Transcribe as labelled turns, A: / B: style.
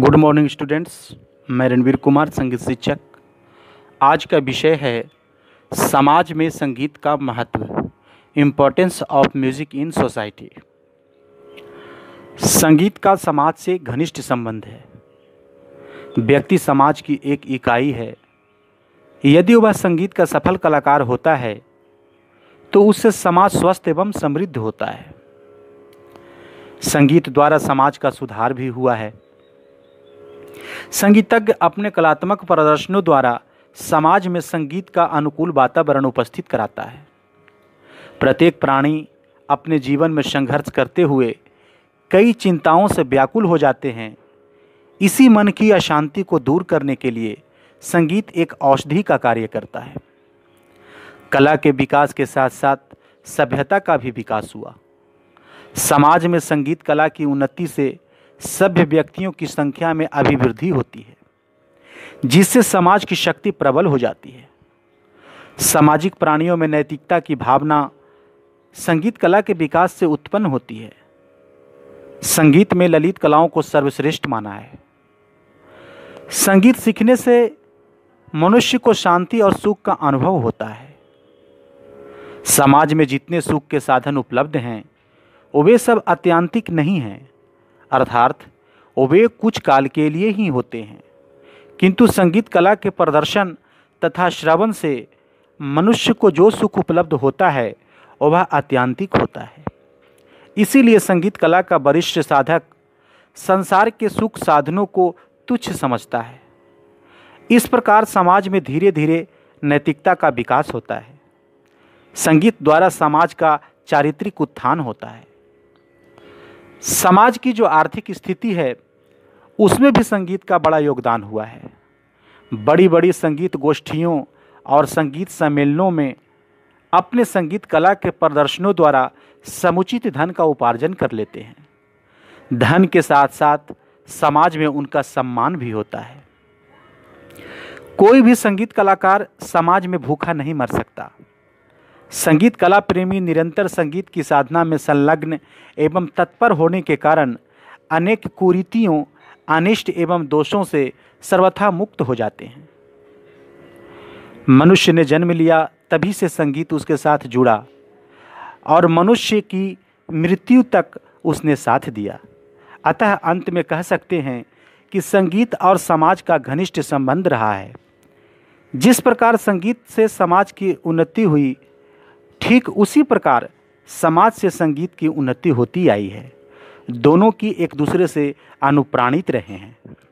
A: good morning students मैं रणवीर कुमार संगीत शिक्षक आज का विषय है समाज में संगीत का महत्व importance of music in society संगीत का समाज से घनिष्ठ संबंध है व्यक्ति समाज की एक इकाई है यदि वह संगीत का सफल कलाकार होता है तो उससे समाज स्वस्थ एवं समृद्ध होता है संगीत द्वारा समाज का सुधार भी हुआ है संगीतज्ञ अपने कलात्मक प्रदर्शनों द्वारा समाज में संगीत का अनुकूल वातावरण उपस्थित कराता है प्रत्येक प्राणी अपने जीवन में संघर्ष करते हुए कई चिंताओं से व्याकुल हो जाते हैं इसी मन की अशांति को दूर करने के लिए संगीत एक औषधि का कार्य करता है कला के विकास के साथ साथ सभ्यता का भी विकास हुआ समाज में संगीत कला की उन्नति से सभ्य व्यक्तियों की संख्या में अभिवृद्धि होती है जिससे समाज की शक्ति प्रबल हो जाती है सामाजिक प्राणियों में नैतिकता की भावना संगीत कला के विकास से उत्पन्न होती है संगीत में ललित कलाओं को सर्वश्रेष्ठ माना है संगीत सीखने से मनुष्य को शांति और सुख का अनुभव होता है समाज में जितने सुख के साधन उपलब्ध हैं वे सब अत्यांतिक नहीं हैं अर्थात वे कुछ काल के लिए ही होते हैं किंतु संगीत कला के प्रदर्शन तथा श्रवण से मनुष्य को जो सुख उपलब्ध होता है वह आत्यांतिक होता है इसीलिए संगीत कला का वरिष्ठ साधक संसार के सुख साधनों को तुच्छ समझता है इस प्रकार समाज में धीरे धीरे नैतिकता का विकास होता है संगीत द्वारा समाज का चारित्रिक उत्थान होता है समाज की जो आर्थिक स्थिति है उसमें भी संगीत का बड़ा योगदान हुआ है बड़ी बड़ी संगीत गोष्ठियों और संगीत सम्मेलनों में अपने संगीत कला के प्रदर्शनों द्वारा समुचित धन का उपार्जन कर लेते हैं धन के साथ साथ समाज में उनका सम्मान भी होता है कोई भी संगीत कलाकार समाज में भूखा नहीं मर सकता संगीत कला प्रेमी निरंतर संगीत की साधना में संलग्न एवं तत्पर होने के कारण अनेक कुरीतियों अनिष्ट एवं दोषों से सर्वथा मुक्त हो जाते हैं मनुष्य ने जन्म लिया तभी से संगीत उसके साथ जुड़ा और मनुष्य की मृत्यु तक उसने साथ दिया अतः अंत में कह सकते हैं कि संगीत और समाज का घनिष्ठ संबंध रहा है जिस प्रकार संगीत से समाज की उन्नति हुई ठीक उसी प्रकार समाज से संगीत की उन्नति होती आई है दोनों की एक दूसरे से अनुप्राणित रहे हैं